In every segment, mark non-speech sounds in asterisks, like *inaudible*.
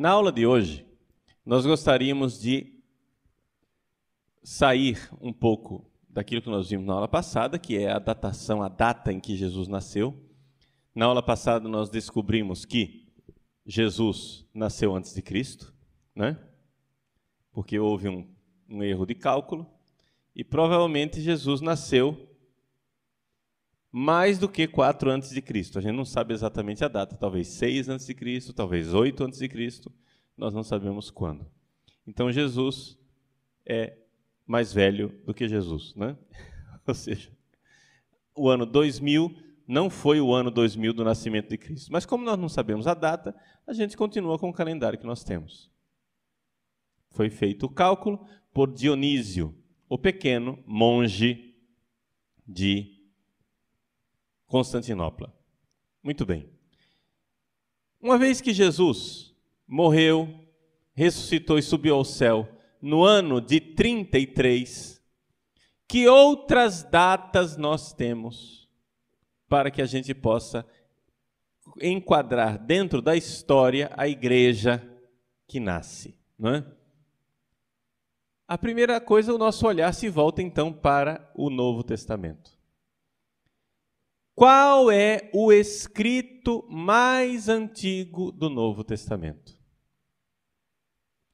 Na aula de hoje, nós gostaríamos de sair um pouco daquilo que nós vimos na aula passada, que é a datação, a data em que Jesus nasceu. Na aula passada, nós descobrimos que Jesus nasceu antes de Cristo, né? porque houve um, um erro de cálculo, e provavelmente Jesus nasceu mais do que 4 antes de Cristo. A gente não sabe exatamente a data, talvez 6 antes de Cristo, talvez 8 antes de Cristo, nós não sabemos quando. Então Jesus é mais velho do que Jesus, né? *laughs* Ou seja, o ano 2000 não foi o ano 2000 do nascimento de Cristo. Mas como nós não sabemos a data, a gente continua com o calendário que nós temos. Foi feito o cálculo por Dionísio, o pequeno monge de Constantinopla. Muito bem. Uma vez que Jesus morreu, ressuscitou e subiu ao céu no ano de 33, que outras datas nós temos para que a gente possa enquadrar dentro da história a igreja que nasce, não é? A primeira coisa, é o nosso olhar se volta então para o Novo Testamento. Qual é o escrito mais antigo do Novo Testamento?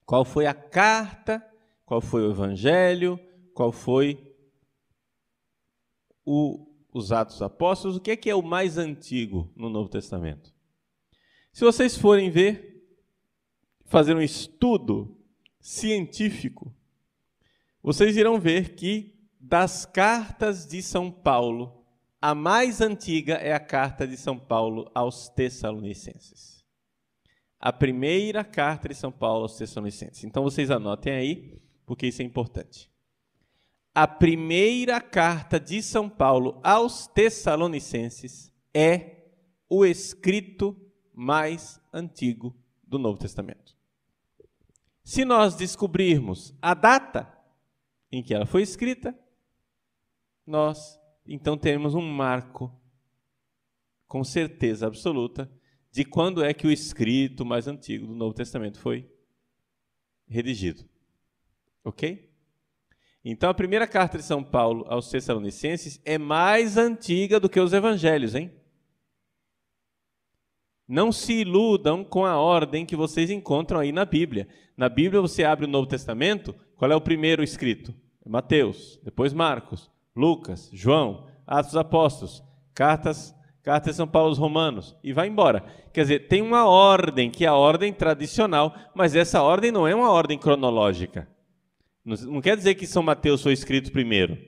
Qual foi a carta? Qual foi o evangelho? Qual foi o, os Atos dos Apóstolos? O que é que é o mais antigo no Novo Testamento? Se vocês forem ver, fazer um estudo científico, vocês irão ver que das cartas de São Paulo a mais antiga é a carta de São Paulo aos Tessalonicenses. A primeira carta de São Paulo aos Tessalonicenses. Então vocês anotem aí, porque isso é importante. A primeira carta de São Paulo aos Tessalonicenses é o escrito mais antigo do Novo Testamento. Se nós descobrirmos a data em que ela foi escrita, nós então teremos um marco, com certeza absoluta, de quando é que o escrito mais antigo do Novo Testamento foi redigido. Ok? Então, a primeira carta de São Paulo aos Tessalonicenses é mais antiga do que os evangelhos, hein? Não se iludam com a ordem que vocês encontram aí na Bíblia. Na Bíblia, você abre o Novo Testamento, qual é o primeiro escrito? É Mateus, depois Marcos, Lucas, João, Atos dos Apóstolos, cartas, cartas de São Paulo aos Romanos, e vai embora. Quer dizer, tem uma ordem, que é a ordem tradicional, mas essa ordem não é uma ordem cronológica. Não, não quer dizer que São Mateus foi escrito primeiro.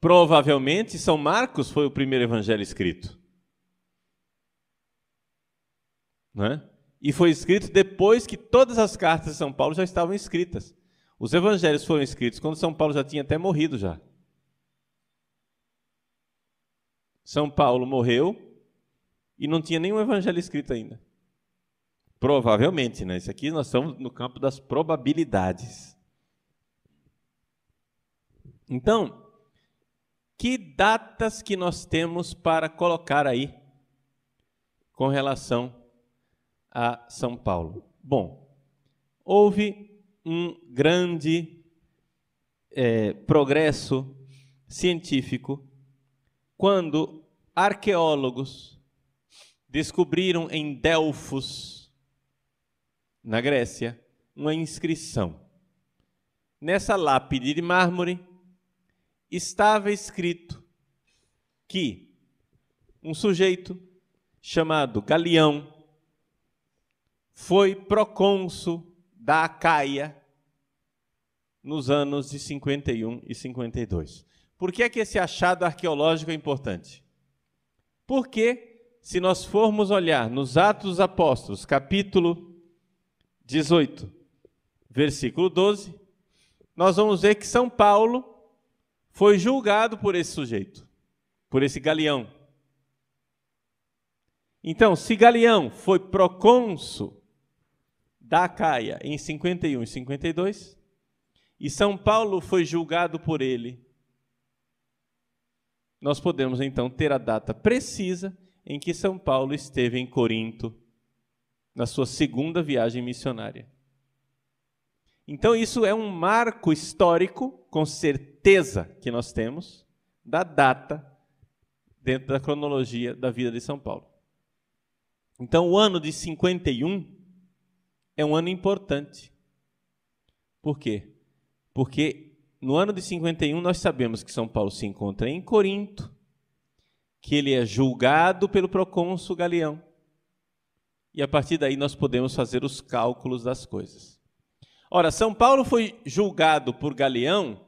Provavelmente São Marcos foi o primeiro evangelho escrito. Né? E foi escrito depois que todas as cartas de São Paulo já estavam escritas. Os evangelhos foram escritos quando São Paulo já tinha até morrido já. São Paulo morreu e não tinha nenhum evangelho escrito ainda. Provavelmente, né? Isso aqui nós estamos no campo das probabilidades. Então, que datas que nós temos para colocar aí com relação a São Paulo? Bom, houve um grande é, progresso científico quando arqueólogos descobriram em Delfos, na Grécia, uma inscrição. Nessa lápide de mármore estava escrito que um sujeito chamado Galeão foi procônsul da Acaia nos anos de 51 e 52. Por que é que esse achado arqueológico é importante? Porque, se nós formos olhar nos Atos dos Apóstolos, capítulo 18, versículo 12, nós vamos ver que São Paulo foi julgado por esse sujeito, por esse galeão. Então, se Galeão foi procônsul da Caia em 51 e 52, e São Paulo foi julgado por ele, nós podemos então ter a data precisa em que São Paulo esteve em Corinto, na sua segunda viagem missionária. Então, isso é um marco histórico, com certeza que nós temos, da data dentro da cronologia da vida de São Paulo. Então, o ano de 51 é um ano importante. Por quê? Porque no ano de 51 nós sabemos que São Paulo se encontra em Corinto, que ele é julgado pelo procônsul Galeão. E a partir daí nós podemos fazer os cálculos das coisas. Ora, São Paulo foi julgado por Galeão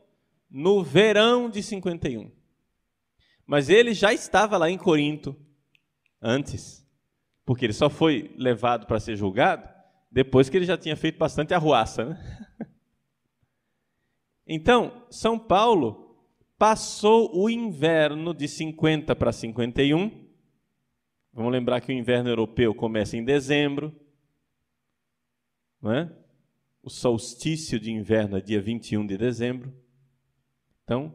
no verão de 51. Mas ele já estava lá em Corinto antes, porque ele só foi levado para ser julgado depois que ele já tinha feito bastante arruaça, né? *laughs* Então, São Paulo passou o inverno de 50 para 51. Vamos lembrar que o inverno europeu começa em dezembro. Não é? O solstício de inverno é dia 21 de dezembro. Então,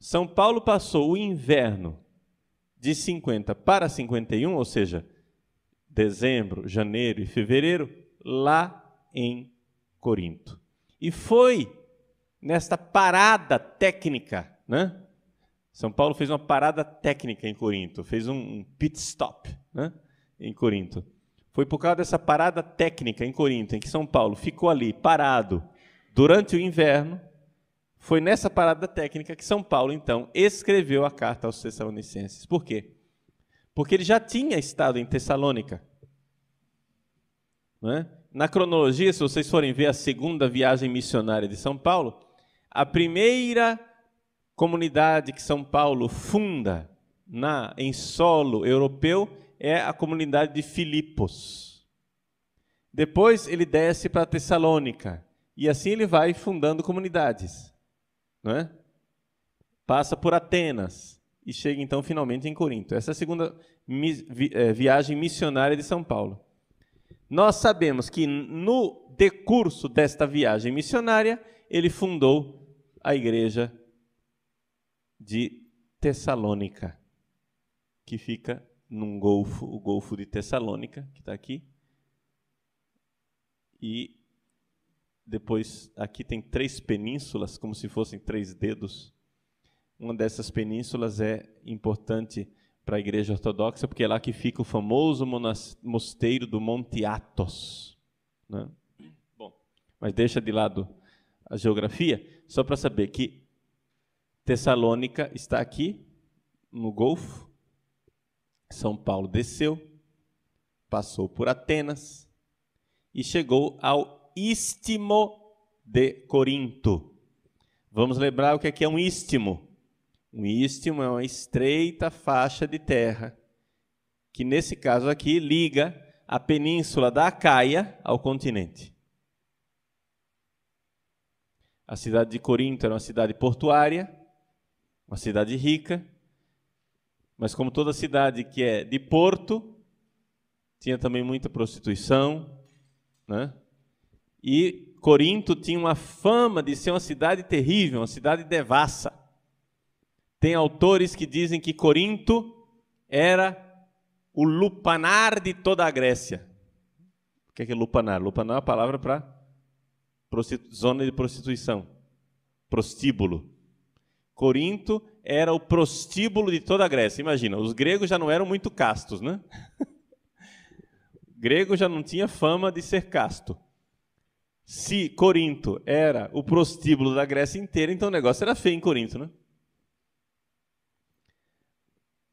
São Paulo passou o inverno de 50 para 51, ou seja, dezembro, janeiro e fevereiro, lá em Corinto. E foi nesta parada técnica, né? São Paulo fez uma parada técnica em Corinto, fez um pit stop né? em Corinto. Foi por causa dessa parada técnica em Corinto, em que São Paulo ficou ali parado durante o inverno. Foi nessa parada técnica que São Paulo, então, escreveu a carta aos Tessalonicenses. Por quê? Porque ele já tinha estado em Tessalônica. Né? Na cronologia, se vocês forem ver a segunda viagem missionária de São Paulo, a primeira comunidade que São Paulo funda na, em solo europeu é a comunidade de Filipos. Depois ele desce para Tessalônica e assim ele vai fundando comunidades, não é? Passa por Atenas e chega então finalmente em Corinto. Essa é a segunda eh, viagem missionária de São Paulo. Nós sabemos que no decurso desta viagem missionária ele fundou a igreja de Tessalônica, que fica num golfo, o Golfo de Tessalônica, que está aqui. E depois aqui tem três penínsulas, como se fossem três dedos. Uma dessas penínsulas é importante para a Igreja Ortodoxa, porque é lá que fica o famoso mosteiro do Monte Athos. Né? Bom, mas deixa de lado a geografia. Só para saber que Tessalônica está aqui no Golfo. São Paulo desceu, passou por Atenas e chegou ao Istmo de Corinto. Vamos lembrar o que aqui é, é um istmo. Um istmo é uma estreita faixa de terra que nesse caso aqui liga a península da Acaia ao continente. A cidade de Corinto era uma cidade portuária, uma cidade rica, mas como toda cidade que é de porto, tinha também muita prostituição, né? E Corinto tinha uma fama de ser uma cidade terrível, uma cidade devassa. Tem autores que dizem que Corinto era o lupanar de toda a Grécia. O que é, que é lupanar? Lupanar é uma palavra para zona de prostituição, prostíbulo. Corinto era o prostíbulo de toda a Grécia. Imagina, os gregos já não eram muito castos, né? *laughs* grego já não tinha fama de ser casto. Se Corinto era o prostíbulo da Grécia inteira, então o negócio era feio em Corinto, né?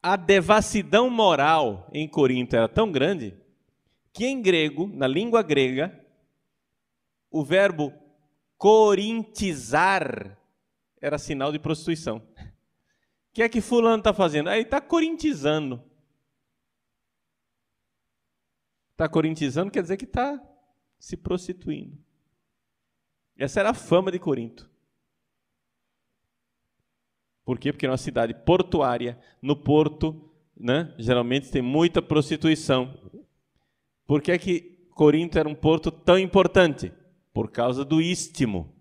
A devassidão moral em Corinto era tão grande que em grego, na língua grega, o verbo corintizar era sinal de prostituição. O que é que fulano está fazendo? Aí está corintizando. Está corintizando quer dizer que está se prostituindo. Essa era a fama de Corinto. Por quê? Porque é uma cidade portuária. No porto, né, geralmente tem muita prostituição. Por que é que Corinto era um porto tão importante? por causa do istmo.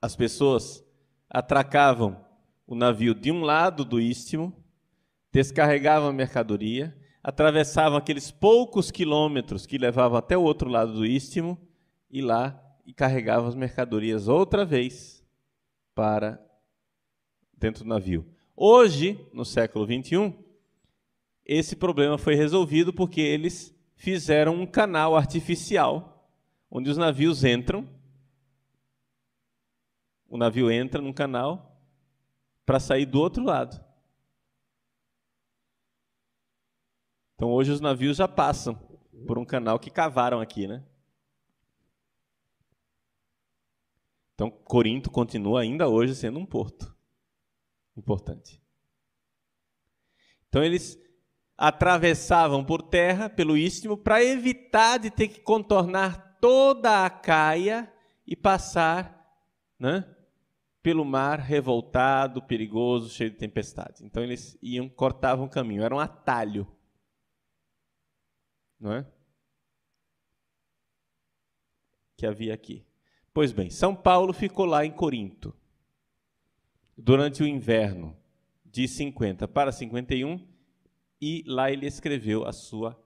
As pessoas atracavam o navio de um lado do istmo, descarregavam a mercadoria, atravessavam aqueles poucos quilômetros que levavam até o outro lado do istmo e lá e carregavam as mercadorias outra vez para dentro do navio. Hoje, no século 21, esse problema foi resolvido porque eles fizeram um canal artificial onde os navios entram. O navio entra num canal para sair do outro lado. Então hoje os navios já passam por um canal que cavaram aqui, né? Então Corinto continua ainda hoje sendo um porto importante. Então eles atravessavam por terra, pelo istmo, para evitar de ter que contornar toda a Caia e passar né, pelo mar revoltado, perigoso, cheio de tempestades. Então eles iam, cortavam o caminho, era um atalho. Não é? Que havia aqui. Pois bem, São Paulo ficou lá em Corinto durante o inverno de 50 para 51 e lá ele escreveu a sua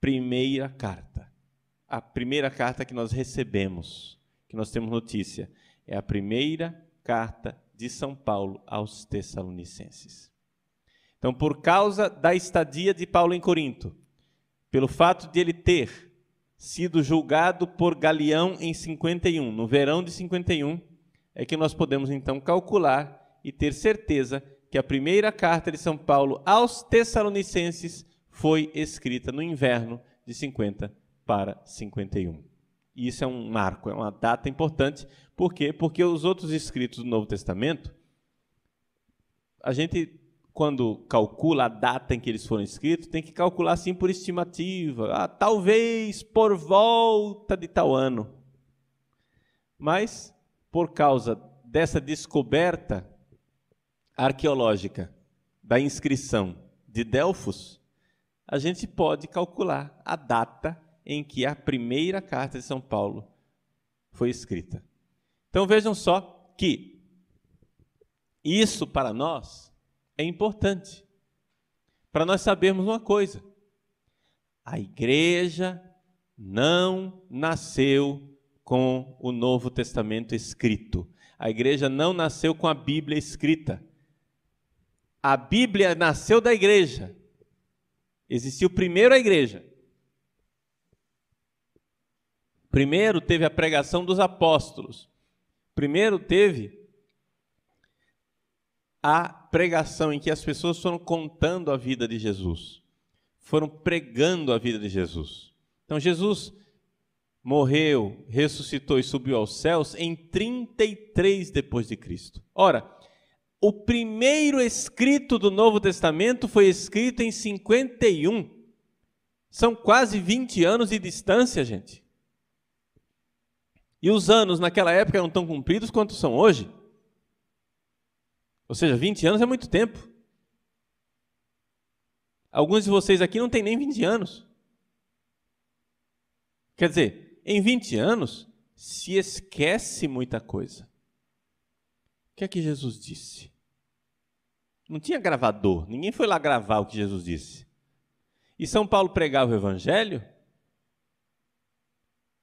primeira carta a primeira carta que nós recebemos, que nós temos notícia, é a primeira carta de São Paulo aos Tessalonicenses. Então, por causa da estadia de Paulo em Corinto, pelo fato de ele ter sido julgado por Galeão em 51, no verão de 51, é que nós podemos então calcular e ter certeza que a primeira carta de São Paulo aos Tessalonicenses foi escrita no inverno de 50 para 51. E isso é um marco, é uma data importante. Por quê? Porque os outros escritos do Novo Testamento, a gente, quando calcula a data em que eles foram escritos, tem que calcular assim por estimativa. Ah, talvez por volta de tal ano. Mas, por causa dessa descoberta arqueológica da inscrição de Delfos, a gente pode calcular a data em que a primeira carta de São Paulo foi escrita. Então vejam só que isso para nós é importante. Para nós sabermos uma coisa: a igreja não nasceu com o Novo Testamento escrito. A igreja não nasceu com a Bíblia escrita. A Bíblia nasceu da igreja. Existiu primeiro a igreja. Primeiro teve a pregação dos apóstolos. Primeiro teve a pregação em que as pessoas foram contando a vida de Jesus, foram pregando a vida de Jesus. Então Jesus morreu, ressuscitou e subiu aos céus em 33 depois de Cristo. Ora, o primeiro escrito do Novo Testamento foi escrito em 51. São quase 20 anos de distância, gente. E os anos naquela época eram tão compridos quanto são hoje. Ou seja, 20 anos é muito tempo. Alguns de vocês aqui não têm nem 20 anos. Quer dizer, em 20 anos se esquece muita coisa. O que é que Jesus disse? Não tinha gravador, ninguém foi lá gravar o que Jesus disse. E São Paulo pregava o evangelho,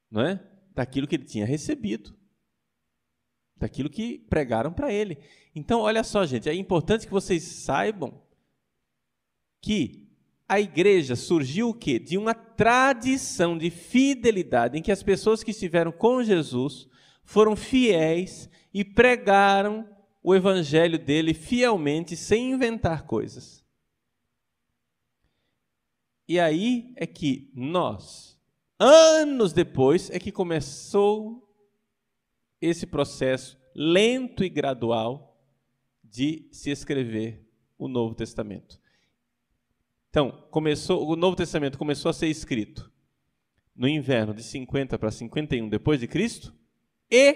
não é? daquilo que ele tinha recebido, daquilo que pregaram para ele. Então, olha só, gente, é importante que vocês saibam que a igreja surgiu o quê? De uma tradição de fidelidade em que as pessoas que estiveram com Jesus foram fiéis e pregaram o evangelho dele fielmente, sem inventar coisas. E aí é que nós, anos depois é que começou esse processo lento e gradual de se escrever o Novo Testamento. Então, começou, o Novo Testamento começou a ser escrito no inverno de 50 para 51 depois de Cristo e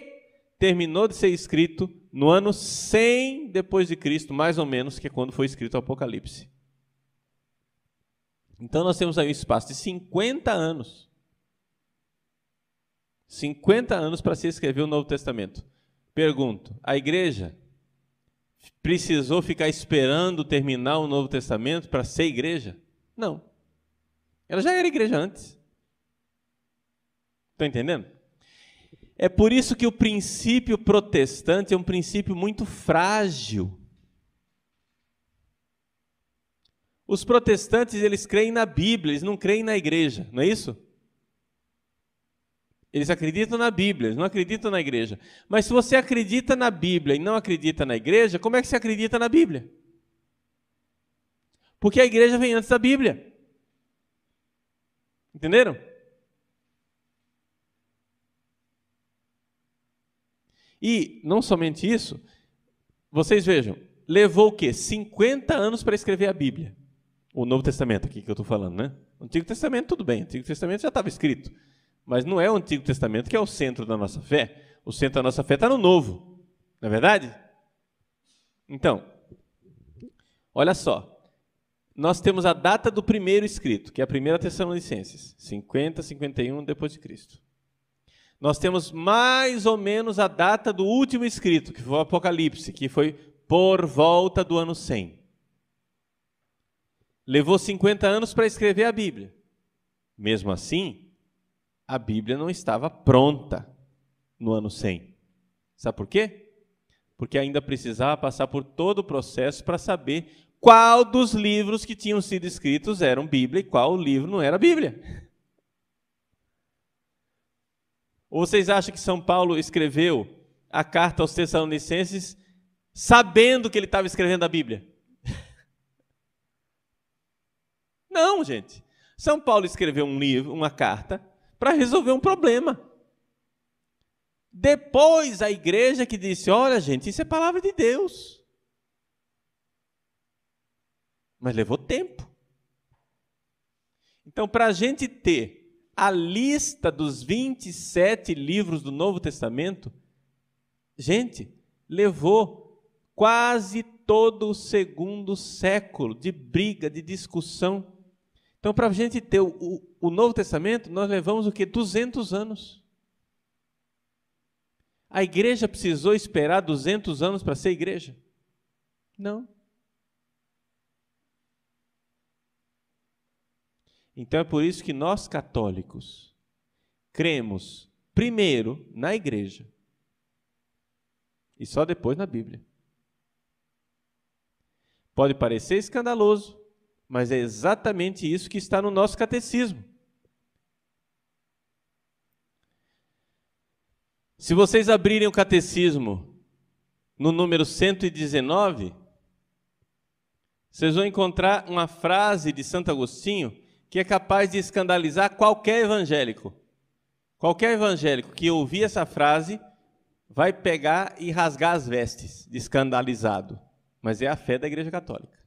terminou de ser escrito no ano 100 depois de Cristo, mais ou menos, que é quando foi escrito o Apocalipse. Então nós temos aí um espaço de 50 anos 50 anos para se escrever o Novo Testamento. Pergunto: a igreja precisou ficar esperando terminar o Novo Testamento para ser igreja? Não. Ela já era igreja antes. Estão tá entendendo? É por isso que o princípio protestante é um princípio muito frágil. Os protestantes, eles creem na Bíblia, eles não creem na igreja, não é isso? Eles acreditam na Bíblia, eles não acreditam na igreja. Mas se você acredita na Bíblia e não acredita na igreja, como é que você acredita na Bíblia? Porque a igreja vem antes da Bíblia. Entenderam? E não somente isso, vocês vejam, levou o quê? 50 anos para escrever a Bíblia. O Novo Testamento aqui que eu estou falando, né? O Antigo Testamento, tudo bem, o Antigo Testamento já estava escrito. Mas não é o Antigo Testamento que é o centro da nossa fé. O centro da nossa fé está no Novo, não é verdade? Então, olha só. Nós temos a data do primeiro escrito, que é a primeira Tessalonicenses, 50, 51 depois de Cristo. Nós temos mais ou menos a data do último escrito, que foi o Apocalipse, que foi por volta do ano 100. Levou 50 anos para escrever a Bíblia. Mesmo assim, a Bíblia não estava pronta no ano 100. Sabe por quê? Porque ainda precisava passar por todo o processo para saber qual dos livros que tinham sido escritos eram Bíblia e qual livro não era Bíblia. Ou vocês acham que São Paulo escreveu a carta aos Tessalonicenses sabendo que ele estava escrevendo a Bíblia? *laughs* Não, gente. São Paulo escreveu um livro, uma carta, para resolver um problema. Depois a igreja que disse: Olha, gente, isso é palavra de Deus. Mas levou tempo. Então, para a gente ter a lista dos 27 livros do Novo Testamento, gente, levou quase todo o segundo século de briga, de discussão. Então, para a gente ter o, o Novo Testamento, nós levamos o que? 200 anos. A igreja precisou esperar 200 anos para ser igreja? Não. Então é por isso que nós católicos cremos primeiro na igreja e só depois na Bíblia. Pode parecer escandaloso, mas é exatamente isso que está no nosso catecismo. Se vocês abrirem o catecismo no número 119, vocês vão encontrar uma frase de Santo Agostinho que é capaz de escandalizar qualquer evangélico. Qualquer evangélico que ouvir essa frase vai pegar e rasgar as vestes, de escandalizado. Mas é a fé da Igreja Católica.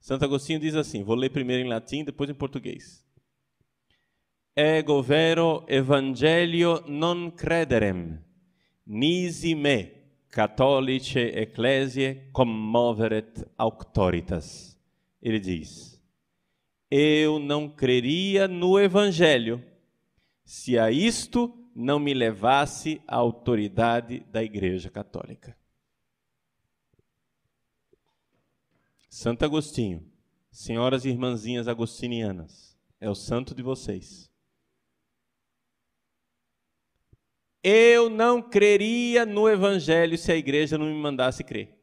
Santo Agostinho diz assim: vou ler primeiro em latim, depois em português ego vero evangelio non crederem, nisi me, cattolice ecclesie commoveret auctoritas. Ele diz: Eu não creria no evangelho se a isto não me levasse a autoridade da Igreja Católica. Santo Agostinho, senhoras e irmãzinhas agostinianas, é o santo de vocês. Eu não creria no Evangelho se a igreja não me mandasse crer.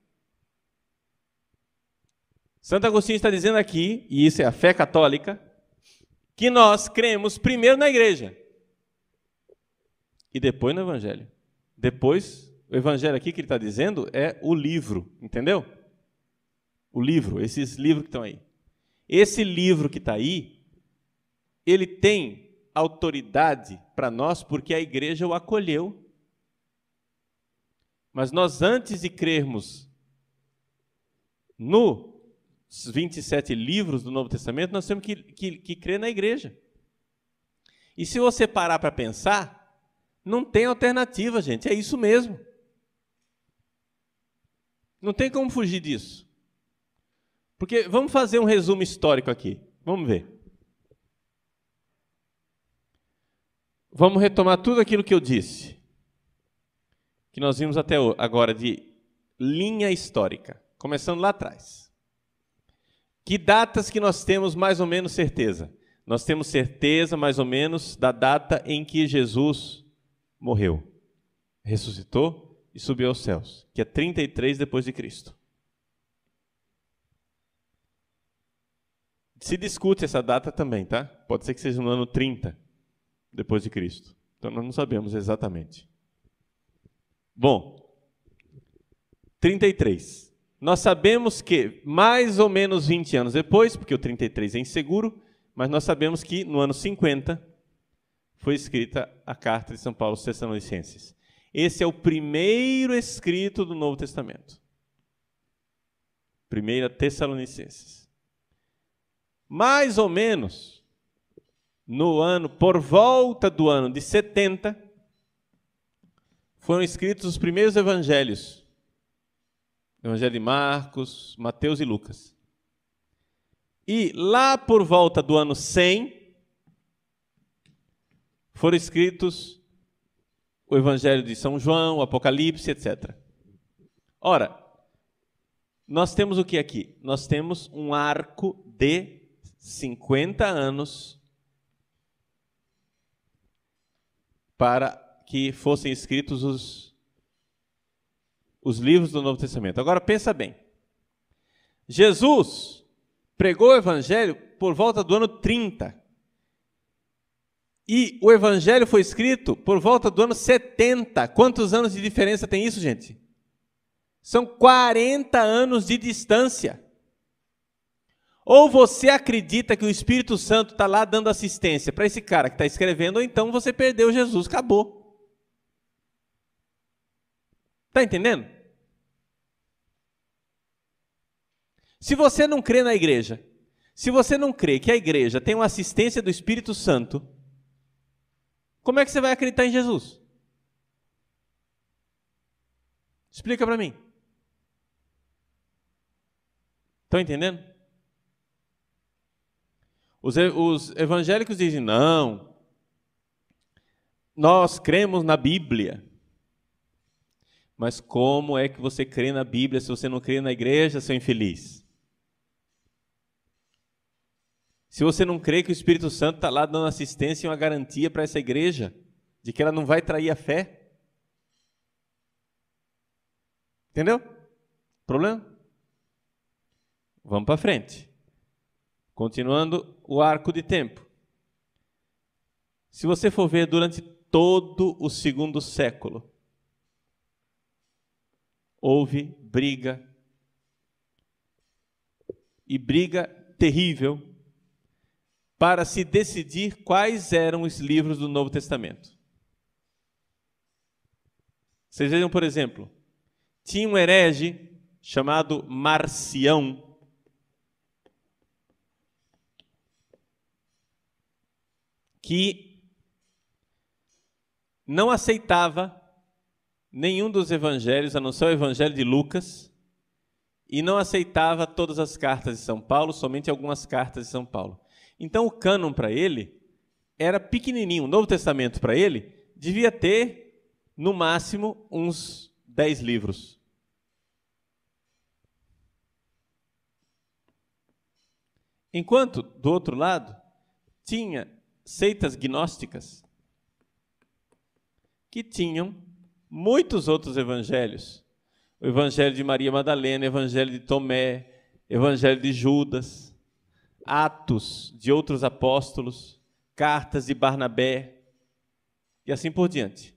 Santo Agostinho está dizendo aqui, e isso é a fé católica, que nós cremos primeiro na igreja e depois no Evangelho. Depois, o Evangelho aqui que ele está dizendo é o livro, entendeu? O livro, esses livros que estão aí. Esse livro que está aí, ele tem autoridade para nós porque a igreja o acolheu. Mas nós, antes de crermos nos 27 livros do Novo Testamento, nós temos que, que, que crer na igreja. E se você parar para pensar, não tem alternativa, gente, é isso mesmo. Não tem como fugir disso. Porque vamos fazer um resumo histórico aqui. Vamos ver. Vamos retomar tudo aquilo que eu disse, que nós vimos até agora de linha histórica, começando lá atrás. Que datas que nós temos mais ou menos certeza? Nós temos certeza mais ou menos da data em que Jesus morreu, ressuscitou e subiu aos céus, que é 33 depois de Cristo. Se discute essa data também, tá? Pode ser que seja no ano 30 depois de Cristo. Então nós não sabemos exatamente. Bom, 33. Nós sabemos que mais ou menos 20 anos depois, porque o 33 é inseguro, mas nós sabemos que no ano 50 foi escrita a carta de São Paulo aos Tessalonicenses. Esse é o primeiro escrito do Novo Testamento. Primeira Tessalonicenses. Mais ou menos no ano, por volta do ano de 70, foram escritos os primeiros evangelhos. Evangelho de Marcos, Mateus e Lucas. E lá por volta do ano 100, foram escritos o Evangelho de São João, o Apocalipse, etc. Ora, nós temos o que aqui? Nós temos um arco de 50 anos para que fossem escritos os, os livros do Novo Testamento. Agora pensa bem. Jesus pregou o evangelho por volta do ano 30. E o evangelho foi escrito por volta do ano 70. Quantos anos de diferença tem isso, gente? São 40 anos de distância. Ou você acredita que o Espírito Santo está lá dando assistência para esse cara que está escrevendo, ou então você perdeu Jesus, acabou. Está entendendo? Se você não crê na igreja, se você não crê que a igreja tem uma assistência do Espírito Santo, como é que você vai acreditar em Jesus? Explica para mim. Estão entendendo? Os, os evangélicos dizem: não, nós cremos na Bíblia. Mas como é que você crê na Bíblia se você não crê na igreja, seu infeliz? Se você não crê que o Espírito Santo está lá dando assistência e uma garantia para essa igreja, de que ela não vai trair a fé. Entendeu? Problema? Vamos para frente. Continuando o arco de tempo. Se você for ver durante todo o segundo século, houve briga e briga terrível para se decidir quais eram os livros do Novo Testamento. Vocês vejam, por exemplo, tinha um herege chamado Marcião que não aceitava nenhum dos evangelhos, a não ser o evangelho de Lucas, e não aceitava todas as cartas de São Paulo, somente algumas cartas de São Paulo. Então o cânon para ele era pequenininho. O Novo Testamento para ele devia ter, no máximo, uns 10 livros. Enquanto, do outro lado, tinha seitas gnósticas que tinham muitos outros evangelhos. O evangelho de Maria Madalena, evangelho de Tomé, evangelho de Judas, Atos de outros apóstolos, cartas de Barnabé e assim por diante.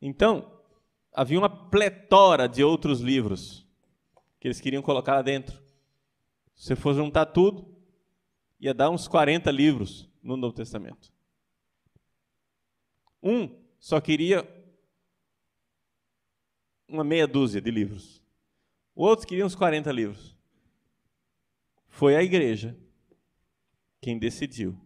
Então, havia uma pletora de outros livros que eles queriam colocar lá dentro. Se você for juntar tudo, ia dar uns 40 livros no Novo Testamento. Um só queria uma meia dúzia de livros. o outro queria uns 40 livros. Foi a igreja quem decidiu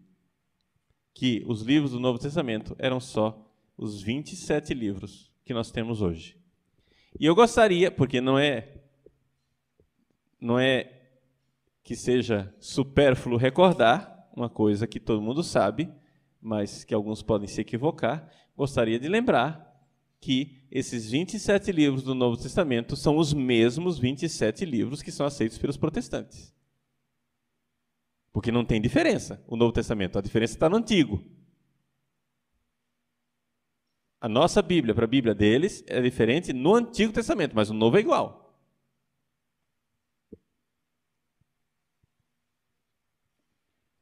que os livros do Novo Testamento eram só os 27 livros que nós temos hoje. E eu gostaria, porque não é não é que seja supérfluo recordar, uma coisa que todo mundo sabe, mas que alguns podem se equivocar, gostaria de lembrar que esses 27 livros do Novo Testamento são os mesmos 27 livros que são aceitos pelos protestantes. Porque não tem diferença o Novo Testamento, a diferença está no Antigo. A nossa Bíblia para a Bíblia deles é diferente no Antigo Testamento, mas o Novo é igual.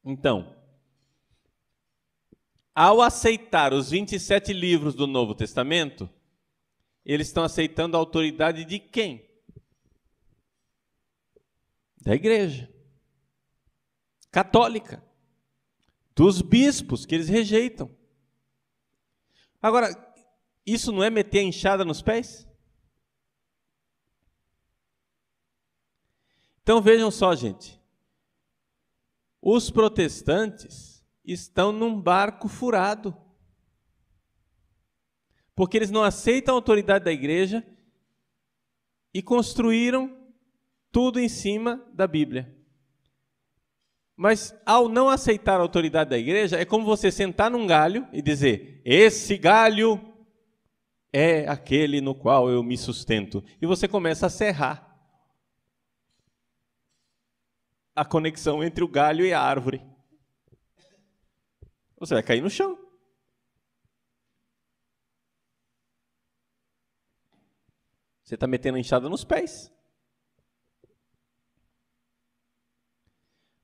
Então, ao aceitar os 27 livros do Novo Testamento, eles estão aceitando a autoridade de quem? Da igreja católica, dos bispos que eles rejeitam. Agora, isso não é meter a enxada nos pés? Então vejam só, gente. Os protestantes estão num barco furado. Porque eles não aceitam a autoridade da igreja e construíram tudo em cima da Bíblia. Mas ao não aceitar a autoridade da igreja, é como você sentar num galho e dizer: Esse galho é aquele no qual eu me sustento. E você começa a serrar a conexão entre o galho e a árvore. Você vai cair no chão. Você está metendo a enxada nos pés.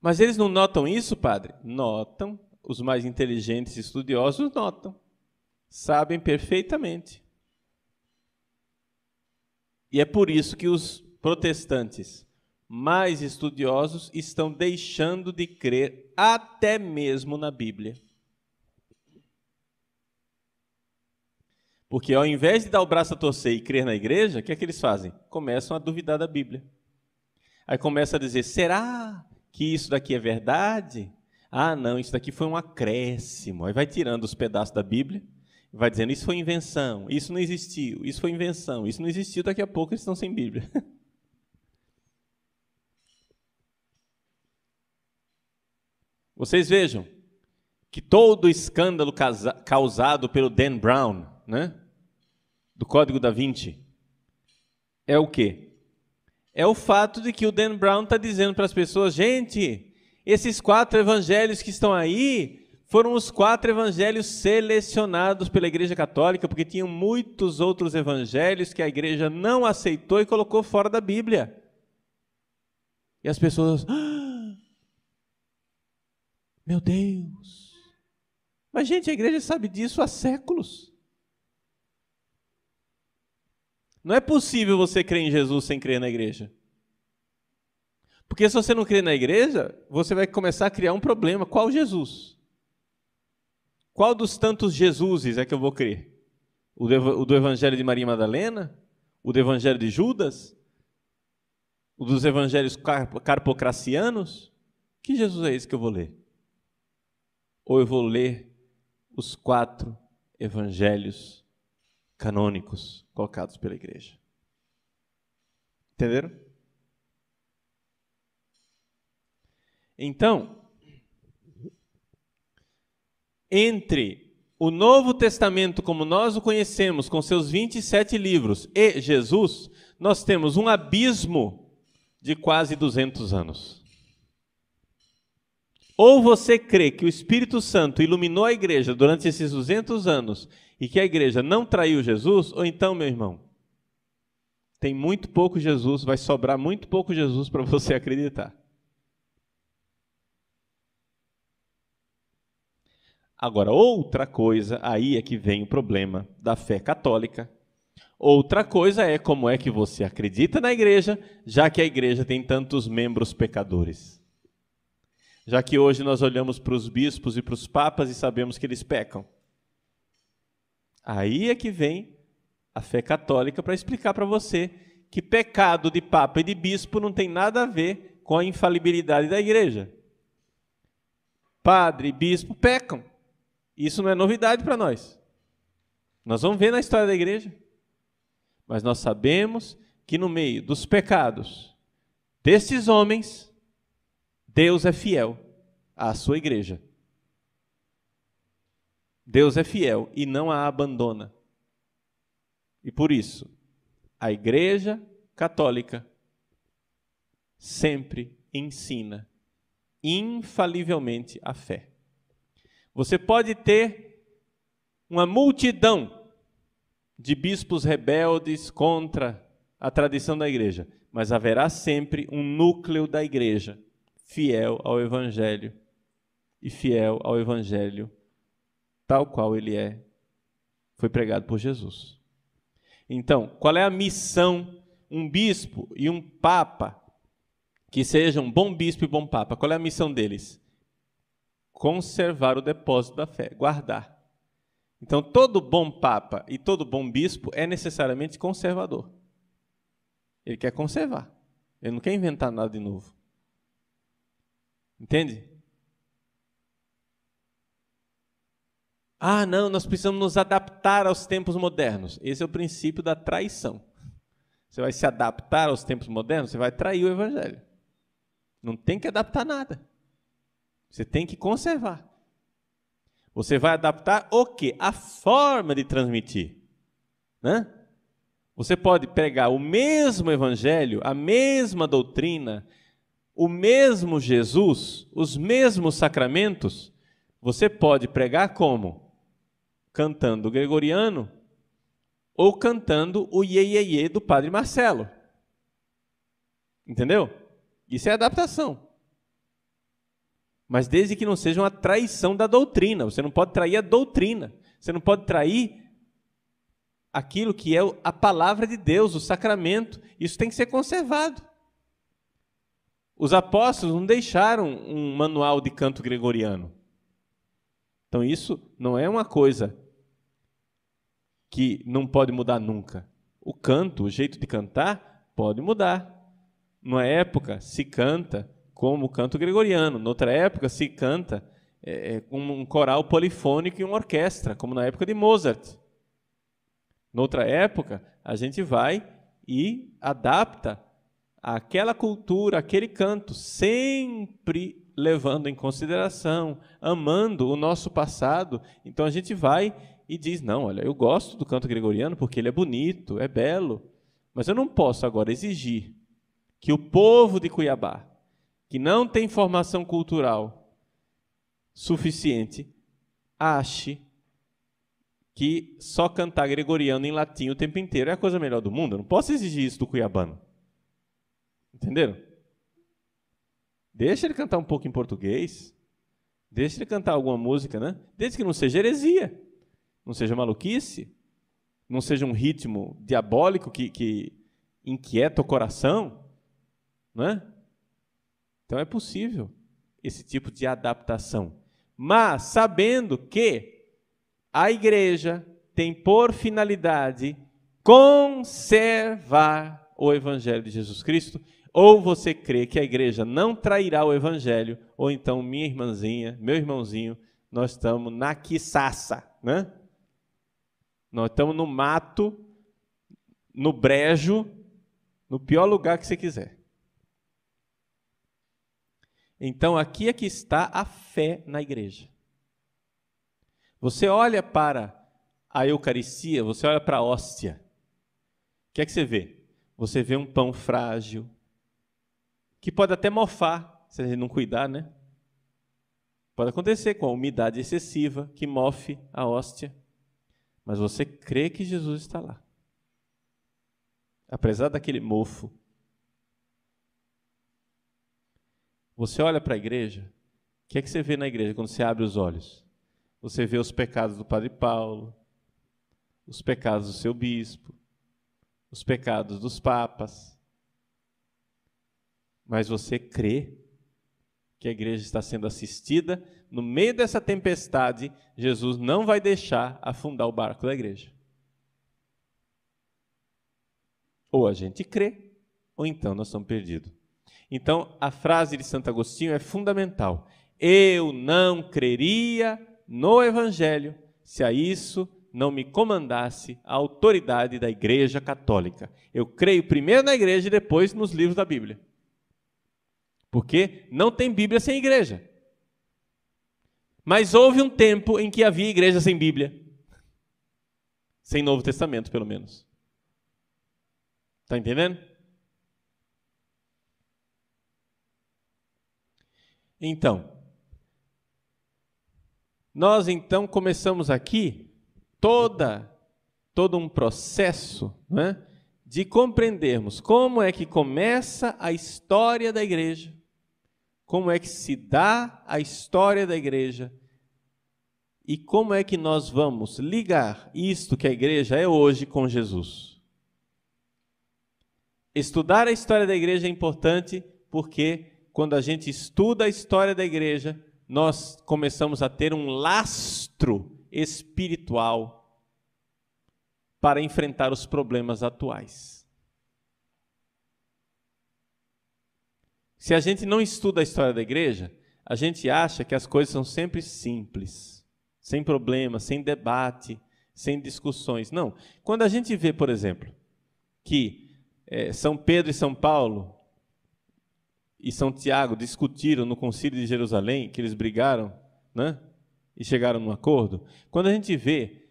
Mas eles não notam isso, padre? Notam. Os mais inteligentes e estudiosos notam. Sabem perfeitamente. E é por isso que os protestantes mais estudiosos estão deixando de crer até mesmo na Bíblia. Porque ao invés de dar o braço a torcer e crer na igreja, o que é que eles fazem? Começam a duvidar da Bíblia. Aí começam a dizer: será que isso daqui é verdade? Ah, não, isso daqui foi um acréscimo. Aí vai tirando os pedaços da Bíblia, vai dizendo: isso foi invenção, isso não existiu, isso foi invenção, isso não existiu. Daqui a pouco eles estão sem Bíblia. *laughs* Vocês vejam que todo o escândalo causado pelo Dan Brown, né, do Código da Vinci, é o quê? É o fato de que o Dan Brown está dizendo para as pessoas, gente, esses quatro evangelhos que estão aí foram os quatro evangelhos selecionados pela Igreja Católica, porque tinham muitos outros evangelhos que a Igreja não aceitou e colocou fora da Bíblia. E as pessoas, ah! Meu Deus! Mas, gente, a igreja sabe disso há séculos. Não é possível você crer em Jesus sem crer na igreja. Porque se você não crer na igreja, você vai começar a criar um problema. Qual Jesus? Qual dos tantos Jesuses é que eu vou crer? O do Evangelho de Maria Madalena? O do Evangelho de Judas? O dos Evangelhos carpocracianos? Que Jesus é esse que eu vou ler? ou eu vou ler os quatro evangelhos canônicos colocados pela igreja. Entenderam? Então, entre o Novo Testamento como nós o conhecemos, com seus 27 livros, e Jesus, nós temos um abismo de quase 200 anos. Ou você crê que o Espírito Santo iluminou a igreja durante esses 200 anos e que a igreja não traiu Jesus, ou então, meu irmão, tem muito pouco Jesus, vai sobrar muito pouco Jesus para você acreditar. Agora, outra coisa, aí é que vem o problema da fé católica. Outra coisa é como é que você acredita na igreja, já que a igreja tem tantos membros pecadores já que hoje nós olhamos para os bispos e para os papas e sabemos que eles pecam. Aí é que vem a fé católica para explicar para você que pecado de papa e de bispo não tem nada a ver com a infalibilidade da igreja. Padre e bispo pecam. Isso não é novidade para nós. Nós vamos ver na história da igreja. Mas nós sabemos que no meio dos pecados destes homens, Deus é fiel à sua igreja. Deus é fiel e não a abandona. E por isso, a Igreja Católica sempre ensina infalivelmente a fé. Você pode ter uma multidão de bispos rebeldes contra a tradição da igreja, mas haverá sempre um núcleo da igreja fiel ao Evangelho e fiel ao Evangelho tal qual ele é, foi pregado por Jesus. Então, qual é a missão um bispo e um papa que sejam um bom bispo e bom papa? Qual é a missão deles? Conservar o depósito da fé, guardar. Então, todo bom papa e todo bom bispo é necessariamente conservador. Ele quer conservar. Ele não quer inventar nada de novo. Entende? Ah, não, nós precisamos nos adaptar aos tempos modernos. Esse é o princípio da traição. Você vai se adaptar aos tempos modernos, você vai trair o evangelho. Não tem que adaptar nada. Você tem que conservar. Você vai adaptar o quê? A forma de transmitir, né? Você pode pregar o mesmo evangelho, a mesma doutrina, o mesmo Jesus, os mesmos sacramentos, você pode pregar como? Cantando o gregoriano ou cantando o iê, do Padre Marcelo. Entendeu? Isso é adaptação. Mas desde que não seja uma traição da doutrina, você não pode trair a doutrina, você não pode trair aquilo que é a palavra de Deus, o sacramento. Isso tem que ser conservado. Os apóstolos não deixaram um manual de canto gregoriano. Então isso não é uma coisa que não pode mudar nunca. O canto, o jeito de cantar, pode mudar. Numa época se canta como o canto gregoriano, noutra época se canta é, é um coral polifônico e uma orquestra, como na época de Mozart. Noutra época, a gente vai e adapta aquela cultura, aquele canto, sempre levando em consideração, amando o nosso passado. Então a gente vai e diz: não, olha, eu gosto do canto gregoriano porque ele é bonito, é belo, mas eu não posso agora exigir que o povo de Cuiabá, que não tem formação cultural suficiente, ache que só cantar gregoriano em latim o tempo inteiro é a coisa melhor do mundo. Eu não posso exigir isso do cuiabano. Entenderam? Deixa ele cantar um pouco em português. Deixa ele cantar alguma música, né? Desde que não seja heresia, não seja maluquice, não seja um ritmo diabólico que, que inquieta o coração, né? Então é possível esse tipo de adaptação. Mas sabendo que a igreja tem por finalidade conservar o evangelho de Jesus Cristo ou você crê que a igreja não trairá o evangelho, ou então minha irmãzinha, meu irmãozinho, nós estamos na quiçaça, né? Nós estamos no mato, no brejo, no pior lugar que você quiser. Então aqui é que está a fé na igreja. Você olha para a Eucaristia, você olha para a hóstia. O que é que você vê? Você vê um pão frágil, que pode até mofar, se a gente não cuidar, né? Pode acontecer com a umidade excessiva que mofe a hóstia, mas você crê que Jesus está lá. Apesar daquele mofo. Você olha para a igreja, o que é que você vê na igreja quando você abre os olhos? Você vê os pecados do Padre Paulo, os pecados do seu bispo, os pecados dos papas, mas você crê que a igreja está sendo assistida, no meio dessa tempestade, Jesus não vai deixar afundar o barco da igreja. Ou a gente crê, ou então nós estamos perdidos. Então, a frase de Santo Agostinho é fundamental. Eu não creria no Evangelho se a isso não me comandasse a autoridade da Igreja Católica. Eu creio primeiro na Igreja e depois nos livros da Bíblia. Porque não tem Bíblia sem igreja. Mas houve um tempo em que havia igreja sem Bíblia. Sem Novo Testamento, pelo menos. Está entendendo? Então, nós então começamos aqui toda todo um processo né, de compreendermos como é que começa a história da igreja, como é que se dá a história da igreja e como é que nós vamos ligar isto que a igreja é hoje com Jesus. Estudar a história da igreja é importante porque quando a gente estuda a história da igreja, nós começamos a ter um lastro espiritual para enfrentar os problemas atuais. Se a gente não estuda a história da igreja, a gente acha que as coisas são sempre simples, sem problemas, sem debate, sem discussões. Não. Quando a gente vê, por exemplo, que é, São Pedro e São Paulo e São Tiago discutiram no Concílio de Jerusalém, que eles brigaram, né? E chegaram num acordo. Quando a gente vê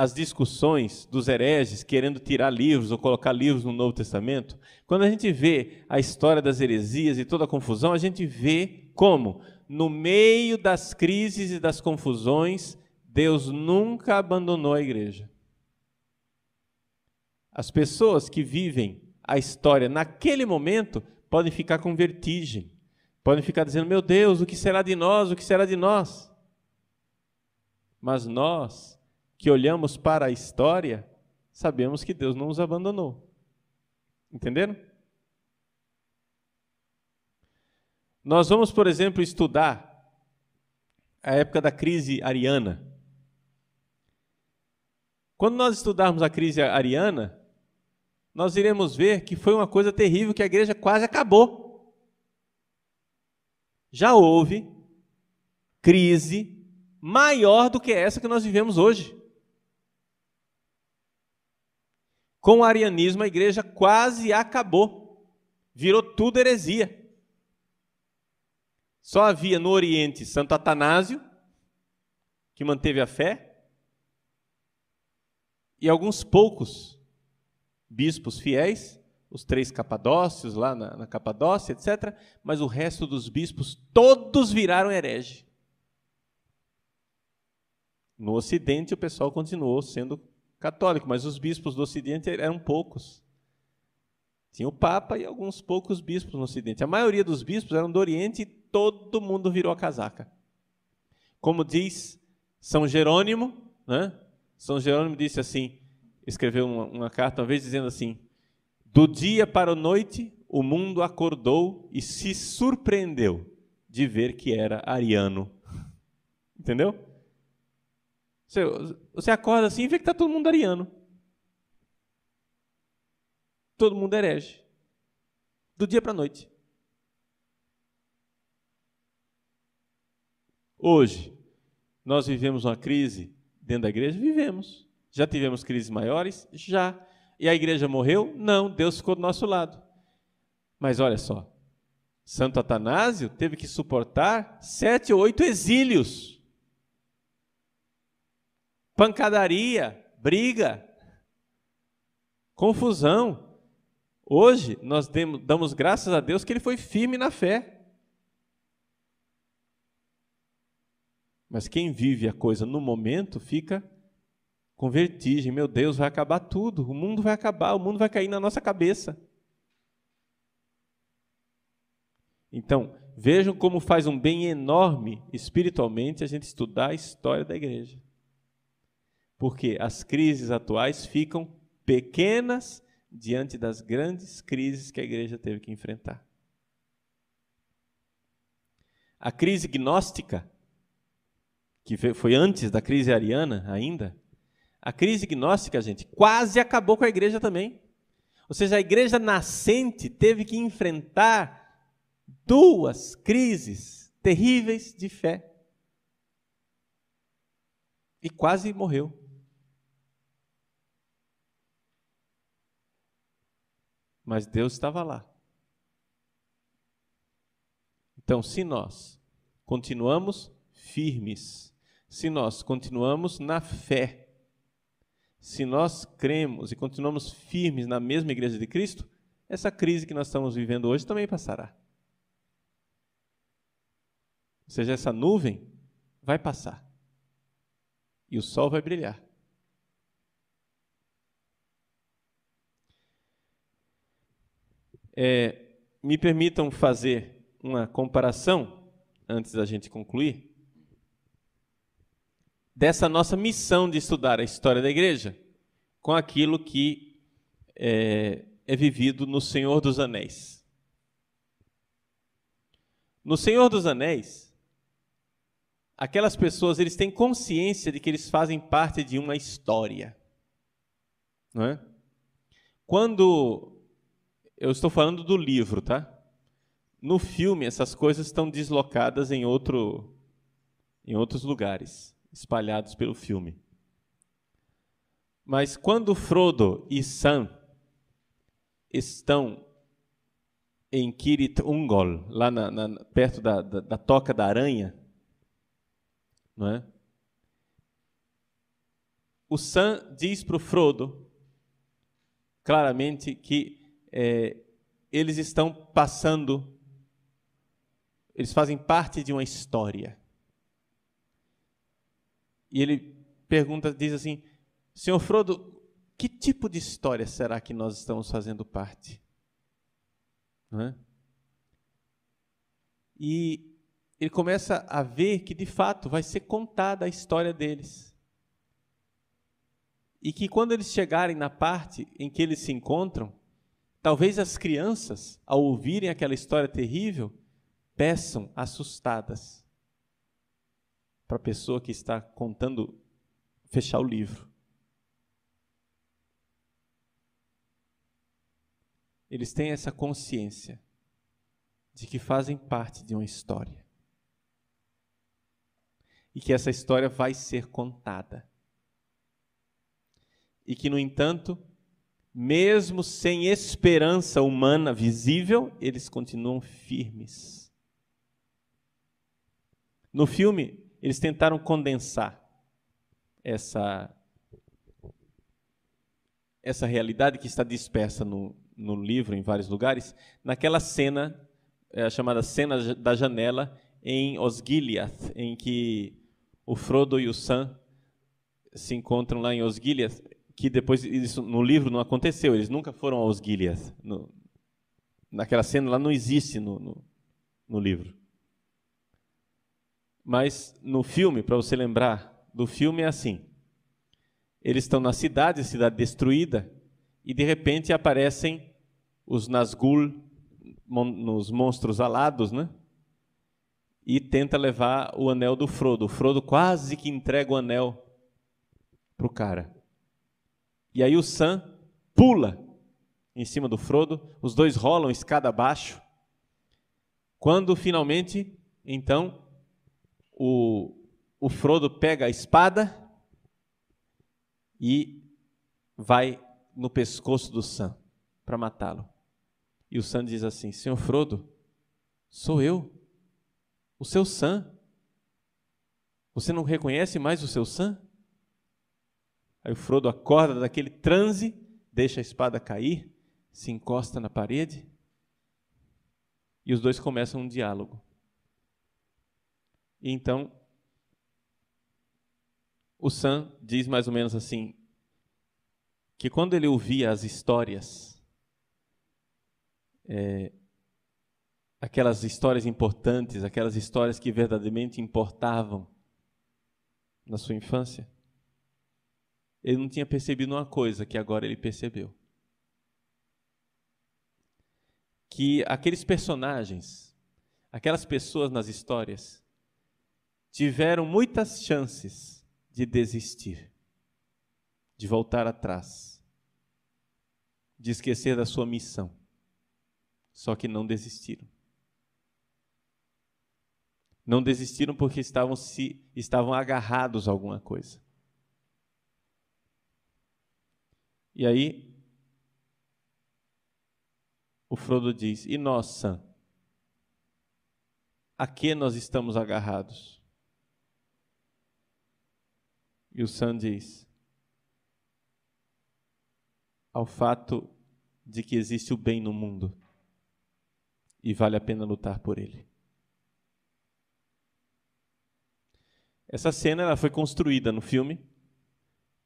as discussões dos hereges querendo tirar livros ou colocar livros no Novo Testamento, quando a gente vê a história das heresias e toda a confusão, a gente vê como, no meio das crises e das confusões, Deus nunca abandonou a igreja. As pessoas que vivem a história naquele momento podem ficar com vertigem, podem ficar dizendo: Meu Deus, o que será de nós? O que será de nós? Mas nós que olhamos para a história, sabemos que Deus não nos abandonou. Entenderam? Nós vamos, por exemplo, estudar a época da crise ariana. Quando nós estudarmos a crise ariana, nós iremos ver que foi uma coisa terrível que a igreja quase acabou. Já houve crise maior do que essa que nós vivemos hoje. Com o arianismo, a igreja quase acabou, virou tudo heresia. Só havia no Oriente Santo Atanásio, que manteve a fé, e alguns poucos bispos fiéis, os três capadócios lá na, na Capadócia, etc. Mas o resto dos bispos, todos viraram herege. No Ocidente, o pessoal continuou sendo católico, mas os bispos do Ocidente eram poucos. Tinha o Papa e alguns poucos bispos no Ocidente. A maioria dos bispos eram do Oriente e todo mundo virou a casaca. Como diz São Jerônimo, né? São Jerônimo disse assim, escreveu uma, uma carta uma vez dizendo assim: do dia para a noite o mundo acordou e se surpreendeu de ver que era ariano. *laughs* Entendeu? Você, você acorda assim e vê que está todo mundo ariano. Todo mundo herege. Do dia para a noite. Hoje, nós vivemos uma crise dentro da igreja? Vivemos. Já tivemos crises maiores? Já. E a igreja morreu? Não, Deus ficou do nosso lado. Mas olha só, Santo Atanásio teve que suportar sete ou oito exílios pancadaria, briga, confusão. Hoje nós damos graças a Deus que ele foi firme na fé. Mas quem vive a coisa no momento fica com vertigem: meu Deus, vai acabar tudo, o mundo vai acabar, o mundo vai cair na nossa cabeça. Então, vejam como faz um bem enorme espiritualmente a gente estudar a história da igreja. Porque as crises atuais ficam pequenas diante das grandes crises que a igreja teve que enfrentar. A crise gnóstica, que foi antes da crise ariana ainda, a crise gnóstica, gente, quase acabou com a igreja também. Ou seja, a igreja nascente teve que enfrentar duas crises terríveis de fé. E quase morreu. mas Deus estava lá. Então, se nós continuamos firmes, se nós continuamos na fé, se nós cremos e continuamos firmes na mesma igreja de Cristo, essa crise que nós estamos vivendo hoje também passará. Ou seja, essa nuvem vai passar e o sol vai brilhar. É, me permitam fazer uma comparação, antes da gente concluir, dessa nossa missão de estudar a história da igreja com aquilo que é, é vivido no Senhor dos Anéis. No Senhor dos Anéis, aquelas pessoas eles têm consciência de que eles fazem parte de uma história, não é? Quando eu estou falando do livro, tá? No filme, essas coisas estão deslocadas em, outro, em outros lugares, espalhados pelo filme. Mas quando Frodo e Sam estão em Kirit Ungol, lá na, na, perto da, da, da, Toca da Aranha, não é? o Sam diz para o Frodo claramente que é, eles estão passando, eles fazem parte de uma história. E ele pergunta, diz assim: Senhor Frodo, que tipo de história será que nós estamos fazendo parte? É? E ele começa a ver que de fato vai ser contada a história deles. E que quando eles chegarem na parte em que eles se encontram, Talvez as crianças, ao ouvirem aquela história terrível, peçam assustadas para a pessoa que está contando fechar o livro. Eles têm essa consciência de que fazem parte de uma história. E que essa história vai ser contada. E que, no entanto, mesmo sem esperança humana visível, eles continuam firmes. No filme, eles tentaram condensar essa essa realidade que está dispersa no, no livro, em vários lugares, naquela cena é, chamada Cena da Janela, em Osgiliath, em que o Frodo e o Sam se encontram lá em Osgiliath que depois isso no livro não aconteceu. Eles nunca foram aos Gilead. No, naquela cena lá não existe no, no, no livro. Mas no filme, para você lembrar do filme, é assim: eles estão na cidade, cidade destruída, e de repente aparecem os Nazgûl, mon, os monstros alados, né? E tenta levar o anel do Frodo. O Frodo quase que entrega o anel pro cara. E aí o Sam pula em cima do Frodo, os dois rolam escada abaixo. Quando finalmente, então, o, o Frodo pega a espada e vai no pescoço do Sam para matá-lo. E o Sam diz assim: Senhor Frodo, sou eu, o seu Sam. Você não reconhece mais o seu Sam? Aí o Frodo acorda daquele transe, deixa a espada cair, se encosta na parede e os dois começam um diálogo. E então o Sam diz mais ou menos assim: que quando ele ouvia as histórias, é, aquelas histórias importantes, aquelas histórias que verdadeiramente importavam na sua infância, ele não tinha percebido uma coisa que agora ele percebeu. Que aqueles personagens, aquelas pessoas nas histórias, tiveram muitas chances de desistir, de voltar atrás, de esquecer da sua missão. Só que não desistiram. Não desistiram porque estavam se estavam agarrados a alguma coisa. E aí, o Frodo diz: E nós, Sam? A que nós estamos agarrados? E o Sam diz: Ao fato de que existe o bem no mundo e vale a pena lutar por ele. Essa cena ela foi construída no filme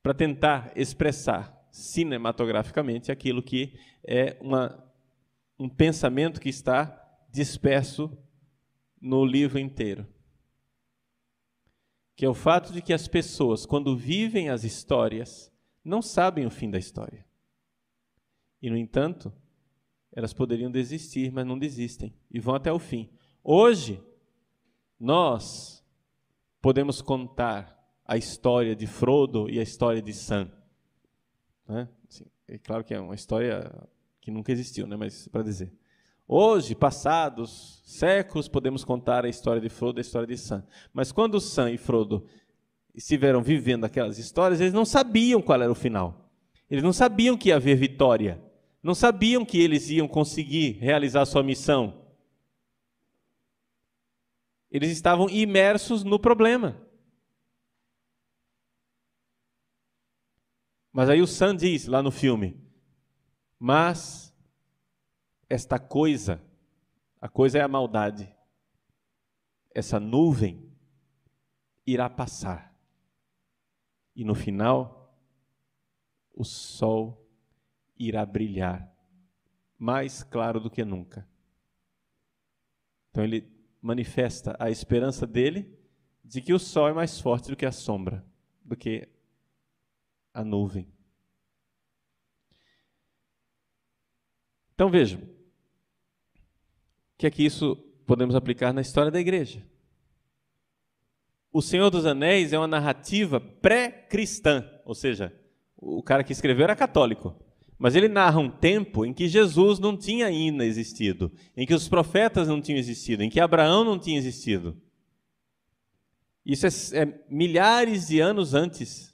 para tentar expressar cinematograficamente aquilo que é uma, um pensamento que está disperso no livro inteiro. Que é o fato de que as pessoas, quando vivem as histórias, não sabem o fim da história. E, no entanto, elas poderiam desistir, mas não desistem e vão até o fim. Hoje, nós podemos contar a história de Frodo e a história de Sam né? Assim, é claro que é uma história que nunca existiu, né? mas para dizer. Hoje, passados séculos, podemos contar a história de Frodo e a história de Sam. Mas quando Sam e Frodo estiveram vivendo aquelas histórias, eles não sabiam qual era o final. Eles não sabiam que ia haver vitória. Não sabiam que eles iam conseguir realizar sua missão. Eles estavam imersos no problema. Mas aí o Sam diz lá no filme: Mas esta coisa, a coisa é a maldade, essa nuvem irá passar. E no final, o sol irá brilhar mais claro do que nunca. Então ele manifesta a esperança dele de que o sol é mais forte do que a sombra, do que a nuvem. Então vejam, o que é que isso podemos aplicar na história da igreja? O Senhor dos Anéis é uma narrativa pré-cristã, ou seja, o cara que escreveu era católico, mas ele narra um tempo em que Jesus não tinha ainda existido, em que os profetas não tinham existido, em que Abraão não tinha existido. Isso é, é milhares de anos antes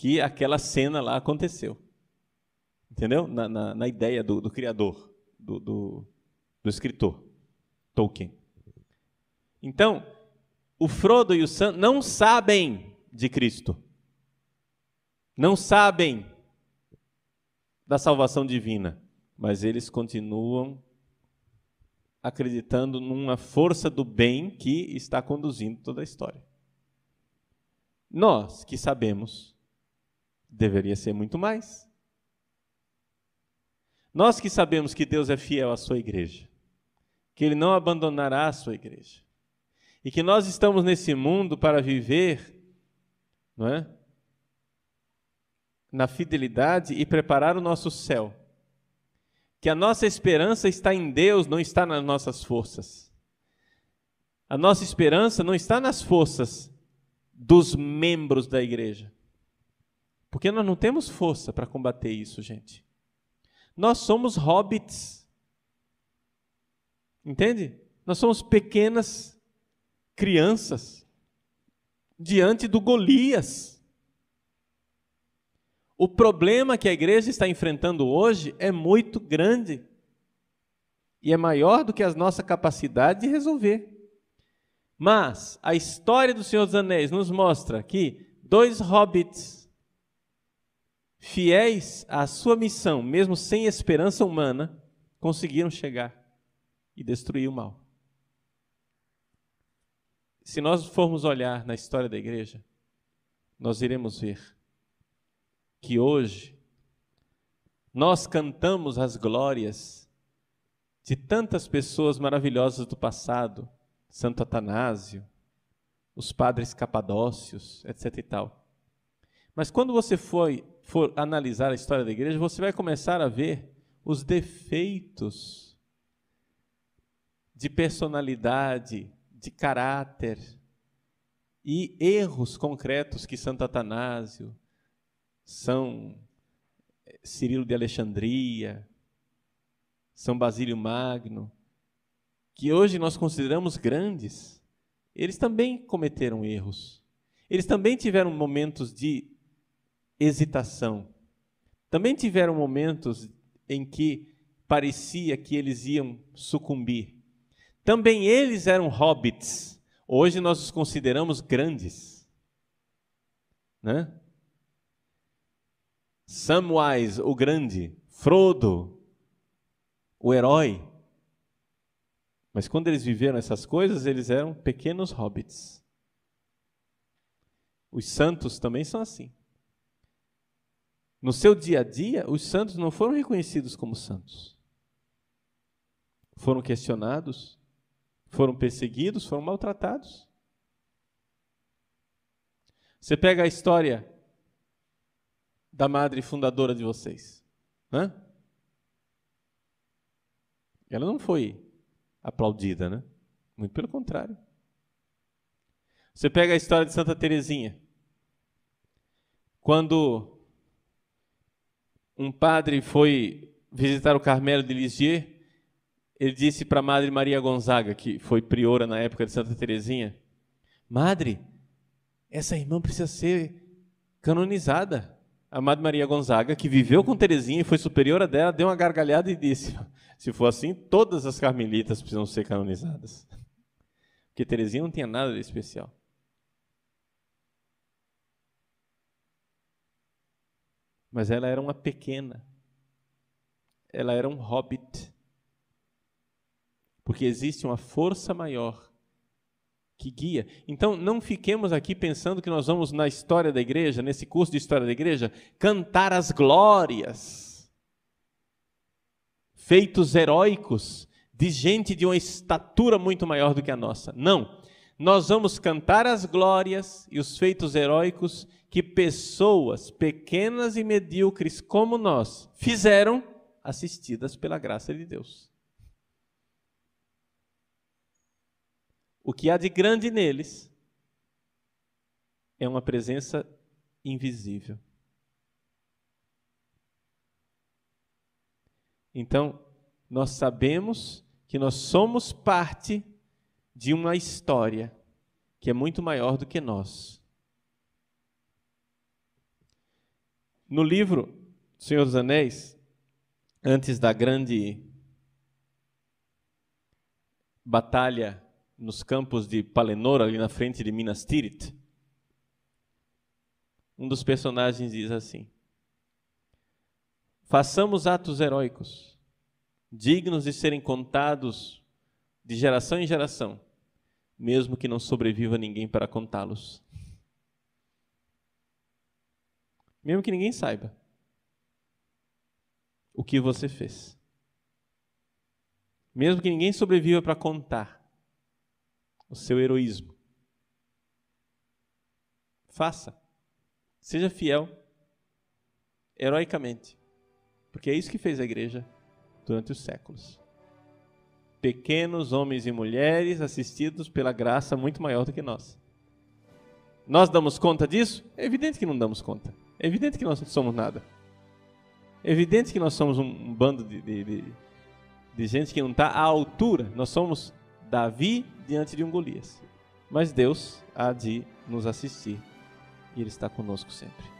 que aquela cena lá aconteceu. Entendeu? Na, na, na ideia do, do criador, do, do, do escritor, Tolkien. Então, o Frodo e o Sam não sabem de Cristo. Não sabem da salvação divina, mas eles continuam acreditando numa força do bem que está conduzindo toda a história. Nós que sabemos Deveria ser muito mais. Nós que sabemos que Deus é fiel à sua igreja, que ele não abandonará a sua igreja, e que nós estamos nesse mundo para viver, não é? Na fidelidade e preparar o nosso céu. Que a nossa esperança está em Deus, não está nas nossas forças. A nossa esperança não está nas forças dos membros da igreja porque nós não temos força para combater isso, gente. Nós somos hobbits. Entende? Nós somos pequenas crianças diante do Golias. O problema que a igreja está enfrentando hoje é muito grande e é maior do que a nossa capacidade de resolver. Mas a história do Senhor dos Anéis nos mostra que dois hobbits fiéis à sua missão, mesmo sem esperança humana, conseguiram chegar e destruir o mal. Se nós formos olhar na história da igreja, nós iremos ver que hoje nós cantamos as glórias de tantas pessoas maravilhosas do passado, Santo Atanásio, os padres capadócios, etc e tal. Mas quando você foi for analisar a história da igreja, você vai começar a ver os defeitos de personalidade, de caráter e erros concretos que Santo Atanásio, São eh, Cirilo de Alexandria, São Basílio Magno, que hoje nós consideramos grandes, eles também cometeram erros. Eles também tiveram momentos de hesitação. Também tiveram momentos em que parecia que eles iam sucumbir. Também eles eram hobbits. Hoje nós os consideramos grandes. Né? Samwise, o grande, Frodo, o herói. Mas quando eles viveram essas coisas, eles eram pequenos hobbits. Os santos também são assim no seu dia a dia, os santos não foram reconhecidos como santos. Foram questionados, foram perseguidos, foram maltratados. Você pega a história da madre fundadora de vocês. Né? Ela não foi aplaudida, né? Muito pelo contrário. Você pega a história de Santa Teresinha. Quando um padre foi visitar o Carmelo de Lisieux, ele disse para a Madre Maria Gonzaga, que foi priora na época de Santa Teresinha, Madre, essa irmã precisa ser canonizada. A Madre Maria Gonzaga, que viveu com Teresinha e foi superiora dela, deu uma gargalhada e disse: se for assim, todas as carmelitas precisam ser canonizadas. Porque Teresinha não tinha nada de especial. Mas ela era uma pequena. Ela era um hobbit. Porque existe uma força maior que guia. Então, não fiquemos aqui pensando que nós vamos, na história da igreja, nesse curso de história da igreja, cantar as glórias, feitos heróicos de gente de uma estatura muito maior do que a nossa. Não nós vamos cantar as glórias e os feitos heróicos que pessoas pequenas e medíocres como nós fizeram, assistidas pela graça de Deus. O que há de grande neles é uma presença invisível. Então, nós sabemos que nós somos parte de uma história que é muito maior do que nós. No livro Senhor dos Anéis, antes da grande batalha nos campos de Palenor, ali na frente de Minas Tirith, um dos personagens diz assim: Façamos atos heróicos, dignos de serem contados de geração em geração, mesmo que não sobreviva ninguém para contá-los. Mesmo que ninguém saiba o que você fez. Mesmo que ninguém sobreviva para contar o seu heroísmo. Faça. Seja fiel, heroicamente. Porque é isso que fez a igreja durante os séculos pequenos homens e mulheres assistidos pela graça muito maior do que nós. Nós damos conta disso? É evidente que não damos conta. É evidente que nós não somos nada. É evidente que nós somos um, bando de, de, de, de, gente que não está à altura. Nós somos Davi diante de um Golias. Mas Deus há de nos assistir e Ele está conosco sempre.